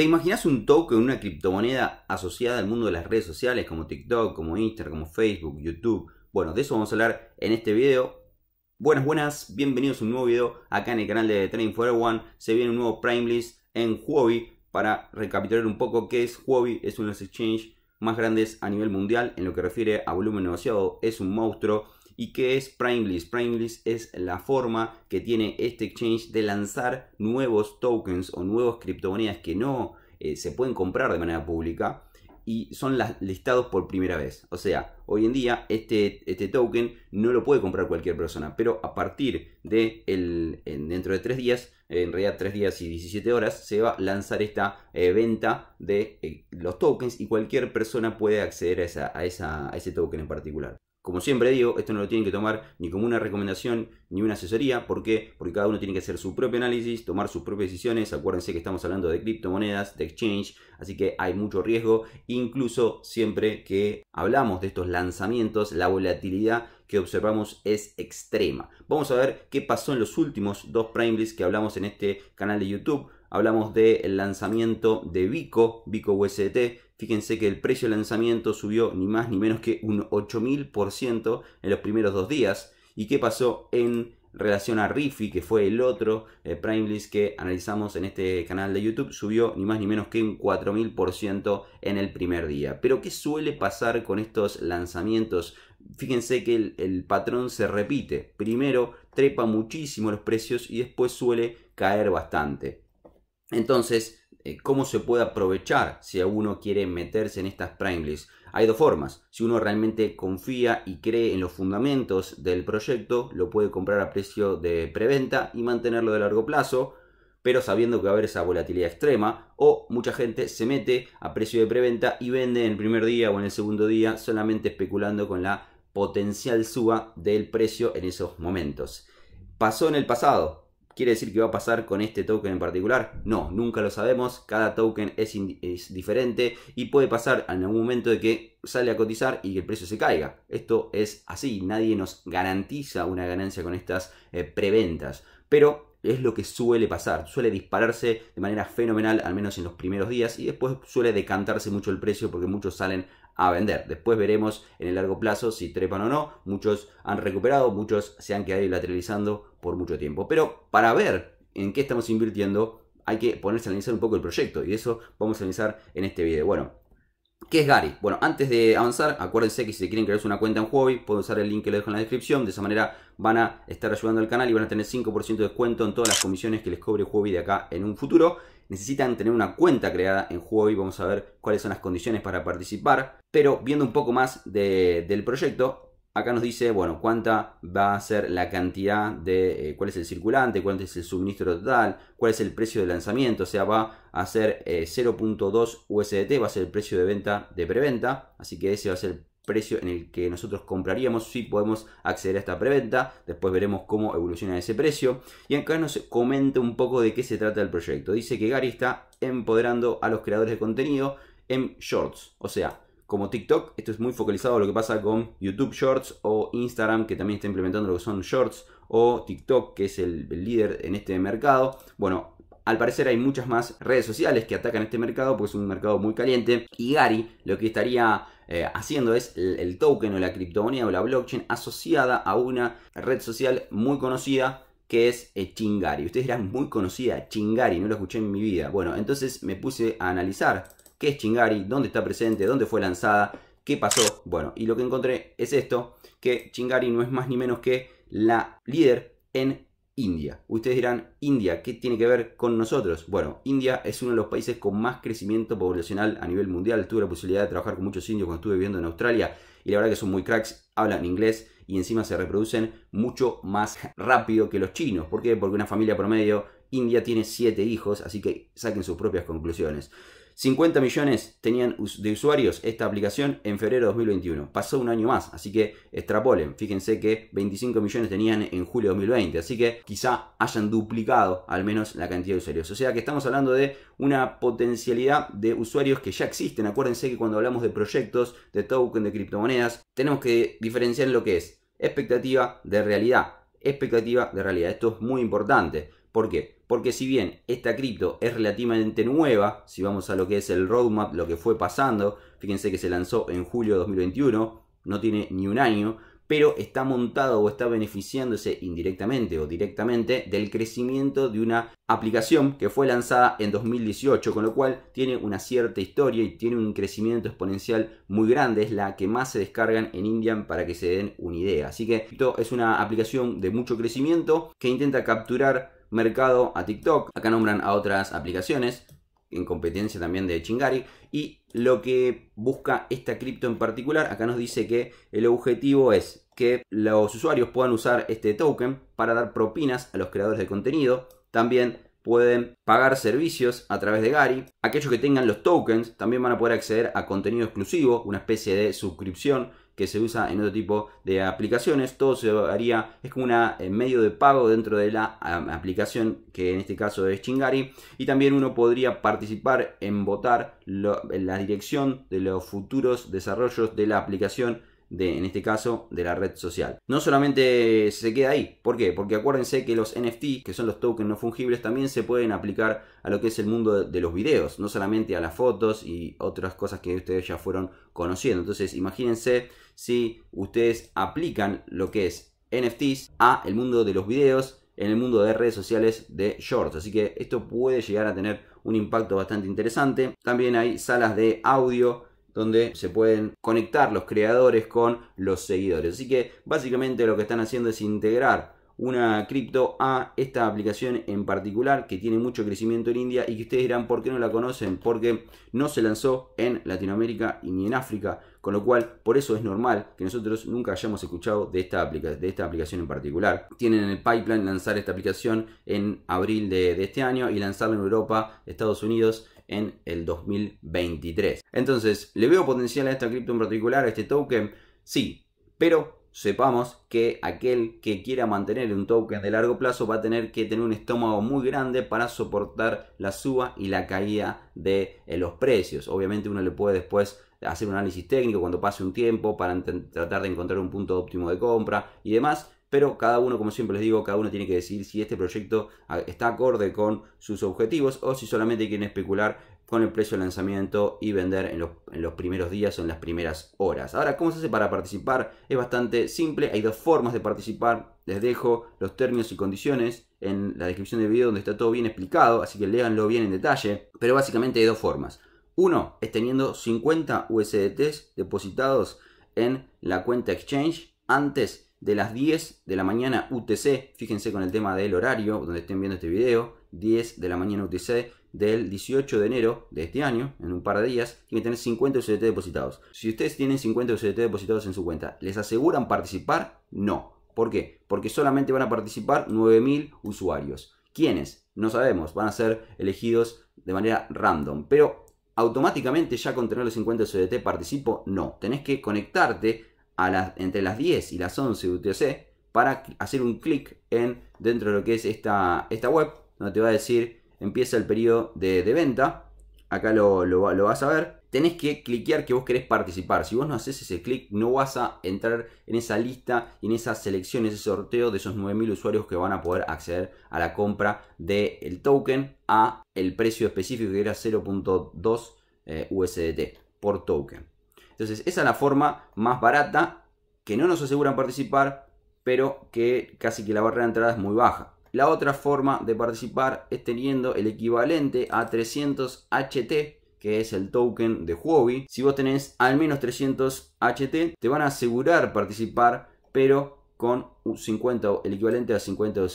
¿Te imaginas un token, una criptomoneda asociada al mundo de las redes sociales como TikTok, como Instagram, como Facebook, YouTube? Bueno, de eso vamos a hablar en este video. Buenas, buenas, bienvenidos a un nuevo video acá en el canal de Trading for One. Se viene un nuevo Prime List en Huobi para recapitular un poco qué es Huobi. Es uno de los exchanges más grandes a nivel mundial en lo que refiere a volumen negociado. Es un monstruo ¿Y qué es Primelist? Primelist es la forma que tiene este exchange de lanzar nuevos tokens o nuevas criptomonedas que no eh, se pueden comprar de manera pública y son listados por primera vez. O sea, hoy en día este, este token no lo puede comprar cualquier persona, pero a partir de el, dentro de tres días, en realidad tres días y 17 horas, se va a lanzar esta eh, venta de eh, los tokens y cualquier persona puede acceder a ese token en particular. Como siempre digo, esto no lo tienen que tomar ni como una recomendación ni una asesoría. ¿Por qué? Porque cada uno tiene que hacer su propio análisis, tomar sus propias decisiones. Acuérdense que estamos hablando de criptomonedas, de exchange, así que hay mucho riesgo. Incluso siempre que hablamos de estos lanzamientos, la volatilidad que observamos es extrema. Vamos a ver qué pasó en los últimos dos primelists que hablamos en este canal de YouTube. Hablamos del lanzamiento de Vico, Vico USDT, Fíjense que el precio de lanzamiento subió ni más ni menos que un 8.000% en los primeros dos días. ¿Y qué pasó en relación a Riffy, que fue el otro eh, Prime List que analizamos en este canal de YouTube, subió ni más ni menos que un 4000% en el primer día. Pero ¿qué suele pasar con estos lanzamientos? Fíjense que el, el patrón se repite. Primero trepa muchísimo los precios y después suele caer bastante. Entonces, eh, cómo se puede aprovechar si uno quiere meterse en estas prime lists. Hay dos formas. Si uno realmente confía y cree en los fundamentos del proyecto, lo puede comprar a precio de preventa y mantenerlo de largo plazo, pero sabiendo que va a haber esa volatilidad extrema. O mucha gente se mete a precio de preventa y vende en el primer día o en el segundo día solamente especulando con la potencial suba del precio en esos momentos. Pasó en el pasado, ¿Quiere decir que va a pasar con este token en particular? No, nunca lo sabemos. Cada token es, diferente y puede pasar en algún momento de que sale a cotizar y que el precio se caiga. Esto es así, nadie nos garantiza una ganancia con estas eh, preventas. Pero es lo que suele pasar. Suele dispararse de manera fenomenal, al menos en los primeros días, y después suele decantarse mucho el precio porque muchos salen a vender. Después veremos en el largo plazo si trepan o no. Muchos han recuperado, muchos se han quedado lateralizando por mucho tiempo. Pero para ver en qué estamos invirtiendo, hay que ponerse a analizar un poco el proyecto y eso vamos a analizar en este vídeo Bueno, ¿Qué es Gary? Bueno, antes de avanzar, acuérdense que si quieren crearse una cuenta en Huobi, pueden usar el link que lo dejo en la descripción. De esa manera van a estar ayudando al canal y van a tener 5% de descuento en todas las comisiones que les cobre Huobi de acá en un futuro necesitan tener una cuenta creada en juego y Vamos a ver cuáles son las condiciones para participar. Pero viendo un poco más del proyecto, acá nos dice, bueno, cuánta va a ser la cantidad de, eh, cuál es el circulante, cuál es el suministro total, cuál es el precio de lanzamiento. O sea, va a ser 0.2 eh, USDT, va a ser el precio de venta de preventa. Así que ese va a ser el precio en el que nosotros compraríamos si podemos acceder a esta preventa. Después veremos cómo evoluciona ese precio. Y acá nos comenta un poco de qué se trata el proyecto. Dice que Gary está empoderando a los creadores de contenido en shorts. O sea, como TikTok, esto es muy focalizado lo que pasa con YouTube Shorts o Instagram, que también está implementando lo que son shorts, o TikTok, que es el, el líder en este mercado. Bueno, al parecer hay muchas más redes sociales que atacan este mercado porque es un mercado muy caliente. Y Gary lo que estaría eh, haciendo es el, token o la criptomoneda o la blockchain asociada a una red social muy conocida que es eh, Chingari. Ustedes eran muy conocida, Chingari, no lo escuché en mi vida. Bueno, entonces me puse a analizar qué es Chingari, dónde está presente, dónde fue lanzada, qué pasó. Bueno, y lo que encontré es esto, que Chingari no es más ni menos que la líder en India. Ustedes dirán, India, ¿qué tiene que ver con nosotros? Bueno, India es uno de los países con más crecimiento poblacional a nivel mundial. Tuve la posibilidad de trabajar con muchos indios cuando estuve viviendo en Australia y la verdad que son muy cracks, hablan inglés y encima se reproducen mucho más rápido que los chinos. ¿Por qué? Porque una familia promedio india tiene siete hijos, así que saquen sus propias conclusiones. 50 millones tenían de usuarios esta aplicación en febrero de 2021. Pasó un año más, así que extrapolen. Fíjense que 25 millones tenían en julio de 2020, así que quizá hayan duplicado al menos la cantidad de usuarios. O sea que estamos hablando de una potencialidad de usuarios que ya existen. Acuérdense que cuando hablamos de proyectos, de token, de criptomonedas, tenemos que diferenciar lo que es expectativa de realidad. Expectativa de realidad. Esto es muy importante. ¿Por qué? Porque si bien esta cripto es relativamente nueva, si vamos a lo que es el roadmap, lo que fue pasando, fíjense que se lanzó en julio de 2021, no tiene ni un año, pero está montado o está beneficiándose indirectamente o directamente del crecimiento de una aplicación que fue lanzada en 2018, con lo cual tiene una cierta historia y tiene un crecimiento exponencial muy grande, es la que más se descargan en Indian para que se den una idea. Así que esto es una aplicación de mucho crecimiento que intenta capturar mercado a TikTok. Acá nombran a otras aplicaciones, en competencia también de Chingari. Y lo que busca esta cripto en particular, acá nos dice que el objetivo es que los usuarios puedan usar este token para dar propinas a los creadores de contenido. También pueden pagar servicios a través de Gary. Aquellos que tengan los tokens también van a poder acceder a contenido exclusivo, una especie de suscripción que se usa en otro tipo de aplicaciones. Todo se haría, es como un eh, medio de pago dentro de la aplicación, que en este caso es Chingari. Y también uno podría participar en votar la dirección de los futuros desarrollos de la aplicación de, en este caso, de la red social. No solamente se queda ahí, ¿por qué? Porque acuérdense que los NFT, que son los tokens no fungibles, también se pueden aplicar a lo que es el mundo de, los videos, no solamente a las fotos y otras cosas que ustedes ya fueron conociendo. Entonces, imagínense si ustedes aplican lo que es NFTs a el mundo de los videos, en el mundo de redes sociales de shorts. Así que esto puede llegar a tener un impacto bastante interesante. También hay salas de audio donde se pueden conectar los creadores con los seguidores. Así que básicamente lo que están haciendo es integrar una cripto a esta aplicación en particular que tiene mucho crecimiento en India y que ustedes dirán por qué no la conocen, porque no se lanzó en Latinoamérica y ni en África, con lo cual por eso es normal que nosotros nunca hayamos escuchado de esta, aplica de esta aplicación en particular. Tienen el pipeline lanzar esta aplicación en abril de, de este año y lanzarla en Europa, Estados Unidos en el 2023. Entonces, ¿le veo potencial a esta cripto en particular, este token? Sí, pero sepamos que aquel que quiera mantener un token de largo plazo va a tener que tener un estómago muy grande para soportar la suba y la caída de eh, los precios. Obviamente uno le puede después hacer un análisis técnico cuando pase un tiempo para tratar de encontrar un punto óptimo de compra y demás, pero cada uno, como siempre les digo, cada uno tiene que decidir si este proyecto ah, está acorde con sus objetivos o si solamente quieren especular con el precio de lanzamiento y vender en los, primeros días o en las primeras horas. Ahora, ¿cómo se hace para participar? Es bastante simple, hay dos formas de participar. Les dejo los términos y condiciones en la descripción del video donde está todo bien explicado, así que léanlo bien en detalle. Pero básicamente hay dos formas. Uno es teniendo 50 USDTs depositados en la cuenta exchange antes de las 10 de la mañana UTC, fíjense con el tema del horario donde estén viendo este video, 10 de la mañana UTC del 18 de enero de este año, en un par de días, tienen que tener 50 USDT depositados. Si ustedes tienen 50 USDT depositados en su cuenta, ¿les aseguran participar? No. ¿Por qué? Porque solamente van a participar 9.000 usuarios. ¿Quiénes? No sabemos, van a ser elegidos de manera random. Pero automáticamente ya con tener los 50 USDT participo, no. Tenés que conectarte entre las 10 y las 11 UTC para hacer un clic en dentro de lo que es esta, esta web, donde te va a decir empieza el periodo de, venta. Acá lo, vas a ver. Tenés que cliquear que vos querés participar. Si vos no haces ese clic, no vas a entrar en esa lista, en esa selección, ese sorteo de esos 9.000 usuarios que van a poder acceder a la compra del el token a el precio específico que era 0.2 eh, USDT por token. Entonces, esa es la forma más barata que no nos aseguran participar, pero que casi que la barrera de entrada es muy baja. La otra forma de participar es teniendo el equivalente a 300 HT, que es el token de Huobi. Si vos tenés al menos 300 HT, te van a asegurar participar, pero con 50, el equivalente a 50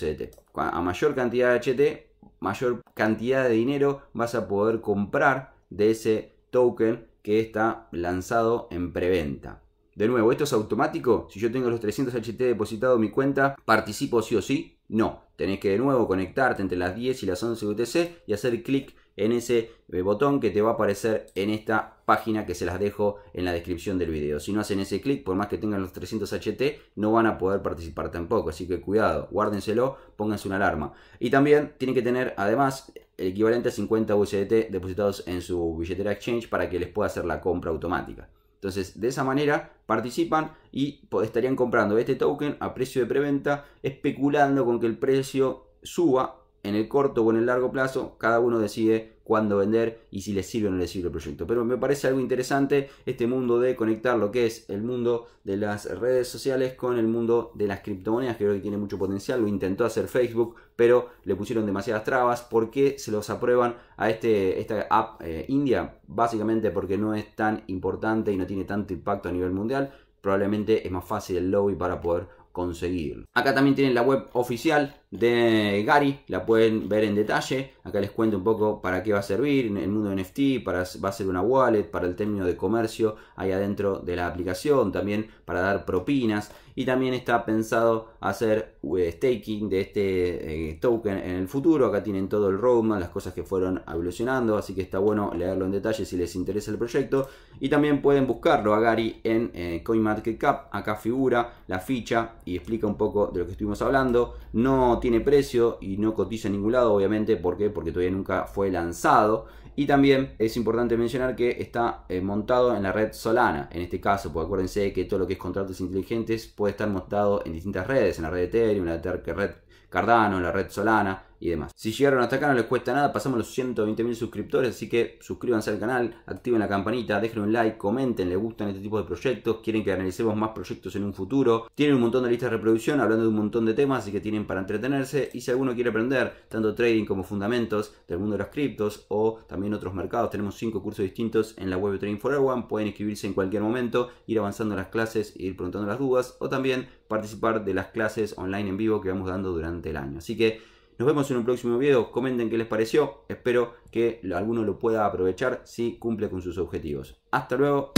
A mayor cantidad de HT, mayor cantidad de dinero vas a poder comprar de ese token que está lanzado en preventa. De nuevo, ¿esto es automático? Si yo tengo los 300 HT depositado en mi cuenta, ¿participo sí o sí? No, tenés que de nuevo conectarte entre las 10 y las 11 UTC y hacer clic en ese eh, botón que te va a aparecer en esta página que se las dejo en la descripción del video. Si no hacen ese clic, por más que tengan los 300 HT, no van a poder participar tampoco. Así que cuidado, guárdenselo, pónganse una alarma. Y también tienen que tener, además, el equivalente a 50 USDT depositados en su billetera exchange para que les pueda hacer la compra automática. Entonces, de esa manera participan y estarían comprando este token a precio de preventa, especulando con que el precio suba en el corto o en el largo plazo. Cada uno decide cuándo vender y si les sirve o no les sirve el proyecto. Pero me parece algo interesante este mundo de conectar lo que es el mundo de las redes sociales con el mundo de las criptomonedas, que creo que tiene mucho potencial. Lo intentó hacer Facebook, pero le pusieron demasiadas trabas. ¿Por qué se los aprueban a este, esta app eh, India? Básicamente porque no es tan importante y no tiene tanto impacto a nivel mundial. Probablemente es más fácil el lobby para poder conseguir Acá también tienen la web oficial de Gary, la pueden ver en detalle. Acá les cuento un poco para qué va a servir en el mundo de NFT, para, va a ser una wallet, para el término de comercio ahí adentro de la aplicación, también para dar propinas y también está pensado hacer eh, staking de este eh, token en el futuro. Acá tienen todo el roadmap, las cosas que fueron evolucionando, así que está bueno leerlo en detalle si les interesa el proyecto. Y también pueden buscarlo a Gary en eh, CoinMarketCap. Acá figura la ficha y explica un poco de lo que estuvimos hablando. No tiene precio y no cotiza en ningún lado, obviamente, ¿por qué? Porque todavía nunca fue lanzado. Y también es importante mencionar que está eh, montado en la red Solana, en este caso, porque acuérdense que todo lo que es contratos inteligentes puede estar montado en distintas redes, en la red Ethereum, en la red Cardano, en la red Solana y demás. Si llegaron hasta acá no les cuesta nada, pasamos los 120.000 suscriptores, así que suscríbanse al canal, activen la campanita, dejen un like, comenten, les gustan este tipo de proyectos, quieren que analicemos más proyectos en un futuro. Tienen un montón de listas de reproducción hablando de un montón de temas, así que tienen para entretenerse. Y si alguno quiere aprender tanto trading como fundamentos del mundo de los criptos o también otros mercados, tenemos 5 cursos distintos en la web de Trading for one Pueden inscribirse en cualquier momento, ir avanzando las clases, ir preguntando las dudas o también participar de las clases online en vivo que vamos dando durante el año. Así que nos vemos en un próximo video. Comenten qué les pareció. Espero que alguno lo pueda aprovechar si cumple con sus objetivos. Hasta luego.